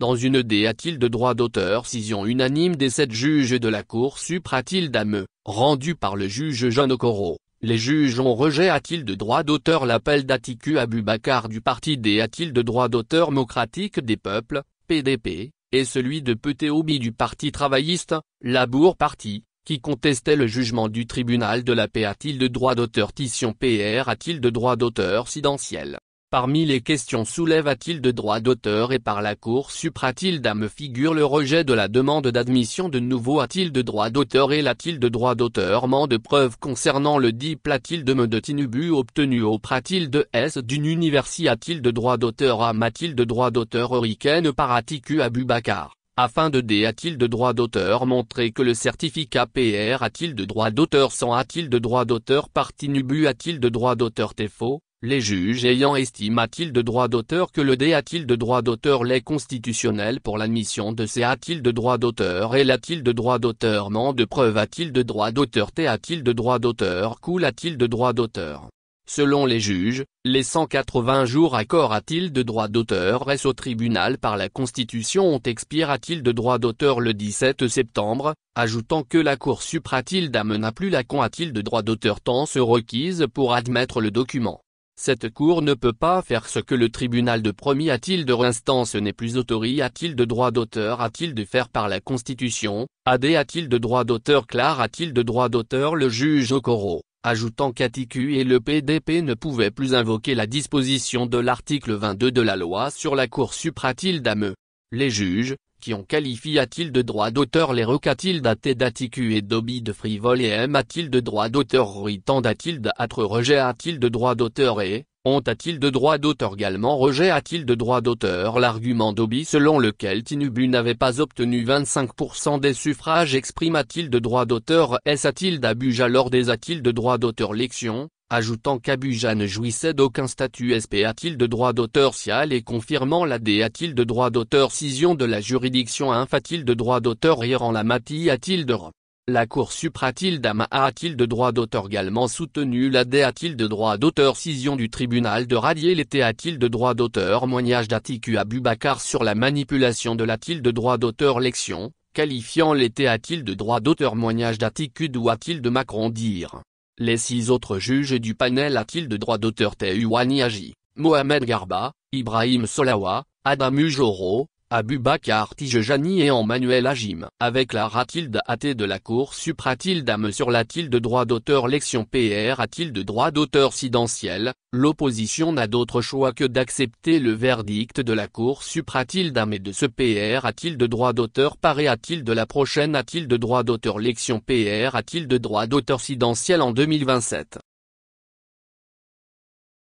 Dans une D a-t-il de droit d'auteur scission unanime des sept juges de la Cour supra-t-il rendu par le juge Jean Okoro. Les juges ont rejet a-t-il de droit d'auteur l'appel d'Atiku Abubakar du parti D a-t-il de droit d'auteur démocratique des peuples, PDP, et celui de Petéobi du parti travailliste, Labour Party, qui contestait le jugement du tribunal de la paix a-t-il de droit d'auteur Tition PR a-t-il de droit d'auteur sidentiel Parmi les questions soulève a-t-il de droit d'auteur et par la Cour me figure le rejet de la demande d'admission de nouveau a-t-il de droit d'auteur et l'a-t-il de droit d'auteur man de preuves concernant le dit de me de tinubu obtenu au de s d'une université a-t-il de droit d'auteur a t-il de droit d'auteur par paratiku abubakar afin de D a-t-il de droit d'auteur montrer que le certificat PR a-t-il de droit d'auteur sans a-t-il de droit d'auteur par Tinubu a-t-il de droit d'auteur Tefo les juges ayant a-t-il de droit d'auteur que le D a-t-il de droit d'auteur l'est constitutionnel pour l'admission de a-t-il de droit d'auteur et la t il de droit d'auteur ment de preuve a-t-il de droit d'auteur t a-t-il de droit d'auteur coule il de droit d'auteur. Selon les juges, les 180 jours accord t il de droit d'auteur S au tribunal par la Constitution ont expire a-t-il de droit d'auteur le 17 septembre, ajoutant que la Cour supra il n'a plus la con a-t-il de droit d'auteur tant se requise pour admettre le document. Cette cour ne peut pas faire ce que le tribunal de premier a-t-il de instance n'est plus autorisé a-t-il de droit d'auteur a-t-il de faire par la Constitution, AD a-t-il de droit d'auteur Clare a-t-il de droit d'auteur Le juge Okoro, ajoutant qu'ATQ et le PDP ne pouvaient plus invoquer la disposition de l'article 22 de la loi sur la Cour supra-t-il d'Ameux. Les juges, qui ont qualifié-t-il de droit d'auteur les à t il d'atticu et d'obi de frivole et a t il de droit d'auteur ruitant a-t-il rejet a-t-il de droit d'auteur et ont a-t-il de droit d'auteur également Rejet a-t-il de droit d'auteur L'argument d'Obi selon lequel Tinubu n'avait pas obtenu 25% des suffrages exprime a-t-il de droit d'auteur S a-t-il d'Abuja lors des a-t-il de droit d'auteur Lection, ajoutant qu'Abuja ne jouissait d'aucun statut SP a-t-il de droit d'auteur Sial et confirmant la D a-t-il de droit d'auteur scision de la juridiction infa t il de droit d'auteur la matille a-t-il de la Cour supratilde a-t-il de droit d'auteur également soutenu la a-t-il de droit d'auteur Scission du tribunal de radier l'été a-t-il de droit d'auteur Moignage d'Atiku Abubakar sur la manipulation de l'a-t-il de droit d'auteur Lection, qualifiant l'été a-t-il de droit d'auteur Moignage d'Atiku ou a-t-il de Macron dire Les six autres juges du panel a-t-il de droit d'auteur T.U. Mohamed Garba, Ibrahim Solawa, Adam Ujoro, Abubakar Tijejani et Emmanuel Agim. Avec la ratilde AT de la Cour supratilde me sur la de droit d'auteur lection PR a-t-il de droit d'auteur sidentiel, l'opposition n'a d'autre choix que d'accepter le verdict de la Cour supratilde ame et de ce PR a-t-il de droit d'auteur paré il de la prochaine a-t-il de droit d'auteur lection PR a-t-il de droit d'auteur sidentiel en 2027.